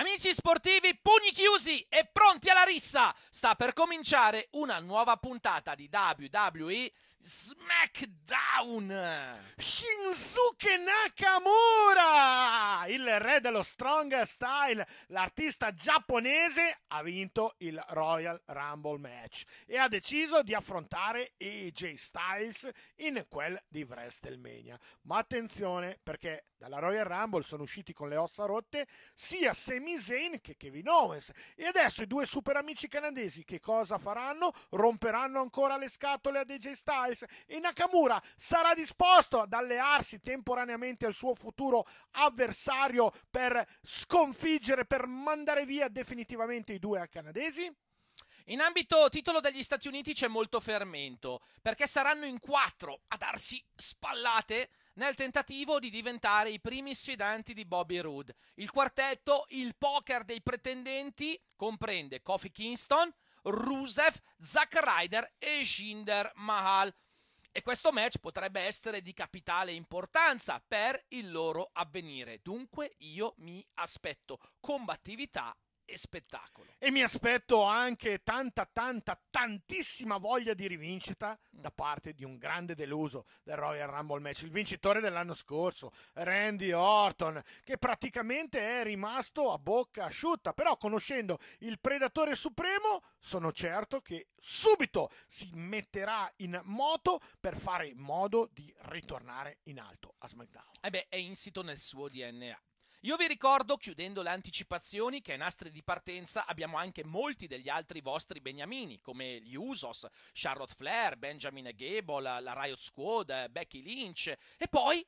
Amici sportivi, pugni chiusi e pronti alla rissa! Sta per cominciare una nuova puntata di WWE SmackDown! Shinsuke Nakamura, il re dello strong style, l'artista giapponese, ha vinto il Royal Rumble match e ha deciso di affrontare AJ Styles in quel di WrestleMania. Ma attenzione perché dalla Royal Rumble sono usciti con le ossa rotte sia Sami Zayn che Kevin Owens. E adesso i due super amici canadesi che cosa faranno? Romperanno ancora le scatole a DJ Styles e Nakamura sarà disposto ad allearsi temporaneamente al suo futuro avversario per sconfiggere, per mandare via definitivamente i due canadesi? In ambito titolo degli Stati Uniti c'è molto fermento, perché saranno in quattro a darsi spallate nel tentativo di diventare i primi sfidanti di Bobby Roode. Il quartetto, il poker dei pretendenti, comprende Kofi Kingston, Rusev, Zack Ryder e Shinder Mahal. E questo match potrebbe essere di capitale importanza per il loro avvenire. Dunque io mi aspetto combattività e spettacolo. E mi aspetto anche tanta, tanta, tantissima voglia di rivincita mm. da parte di un grande deluso del Royal Rumble match, il vincitore dell'anno scorso, Randy Orton, che praticamente è rimasto a bocca asciutta, però conoscendo il predatore supremo, sono certo che subito si metterà in moto per fare in modo di ritornare in alto a SmackDown. E eh beh, è insito nel suo DNA. Io vi ricordo, chiudendo le anticipazioni, che ai nastri di partenza abbiamo anche molti degli altri vostri beniamini, come gli Usos, Charlotte Flair, Benjamin Gable, la Riot Squad, Becky Lynch e poi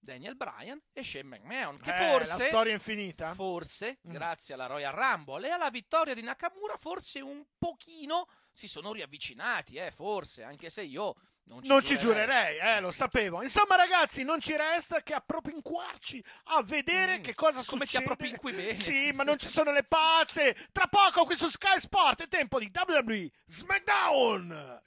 Daniel Bryan e Shane McMahon. Che eh, forse. La storia infinita. Forse, mm. grazie alla Royal Rumble e alla vittoria di Nakamura, forse un pochino si sono riavvicinati, eh, forse, anche se io non ci, non giurerei. ci giurerei, eh, lo sapevo. Insomma, ragazzi, non ci resta che appropinquarci a vedere mm, che cosa come succede. Come ti appropinqui bene. Sì, ma non ci sono le pazze. Tra poco qui su Sky Sport è tempo di WWE SmackDown.